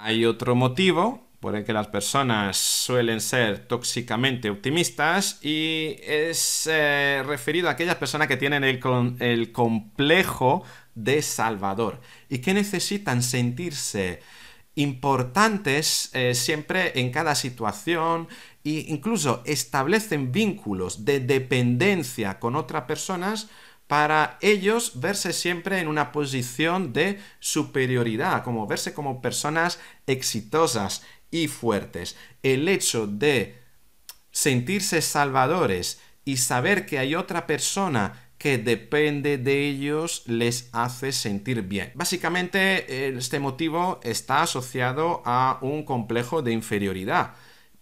Hay otro motivo por el que las personas suelen ser tóxicamente optimistas y es eh, referido a aquellas personas que tienen el, complejo de Salvador y que necesitan sentirse importantes eh, siempre en cada situación e incluso establecen vínculos de dependencia con otras personas para ellos verse siempre en una posición de superioridad, como verse como personas exitosas y fuertes. El hecho de sentirse salvadores y saber que hay otra persona que depende de ellos les hace sentir bien. Básicamente este motivo está asociado a un complejo de inferioridad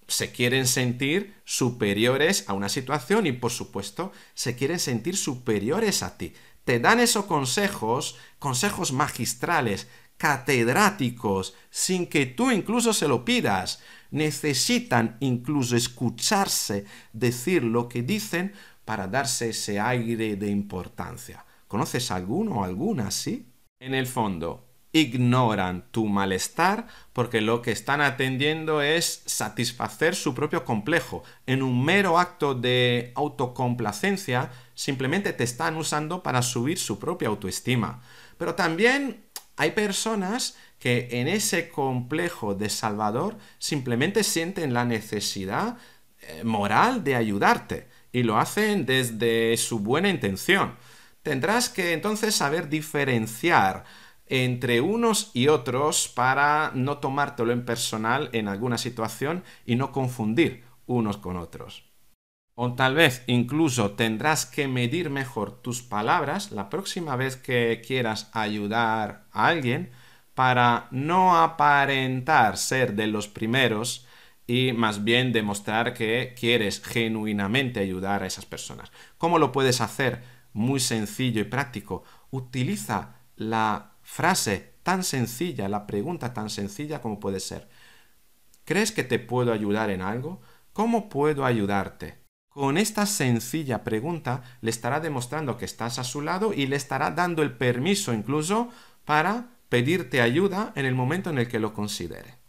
se quieren sentir superiores a una situación y por supuesto se quieren sentir superiores a ti. Te dan esos consejos, consejos magistrales, catedráticos, sin que tú incluso se lo pidas. Necesitan incluso escucharse decir lo que dicen para darse ese aire de importancia. ¿Conoces alguno o alguna así? En el fondo, ignoran tu malestar porque lo que están atendiendo es satisfacer su propio complejo. En un mero acto de autocomplacencia, simplemente te están usando para subir su propia autoestima. Pero también hay personas que en ese complejo de Salvador simplemente sienten la necesidad eh, moral de ayudarte y lo hacen desde su buena intención. Tendrás que entonces saber diferenciar entre unos y otros para no tomártelo en personal en alguna situación y no confundir unos con otros. O tal vez incluso tendrás que medir mejor tus palabras la próxima vez que quieras ayudar a alguien para no aparentar ser de los primeros y más bien demostrar que quieres genuinamente ayudar a esas personas. ¿Cómo lo puedes hacer? Muy sencillo y práctico. Utiliza la frase tan sencilla, la pregunta tan sencilla como puede ser. ¿Crees que te puedo ayudar en algo? ¿Cómo puedo ayudarte? Con esta sencilla pregunta le estará demostrando que estás a su lado y le estará dando el permiso incluso para pedirte ayuda en el momento en el que lo considere.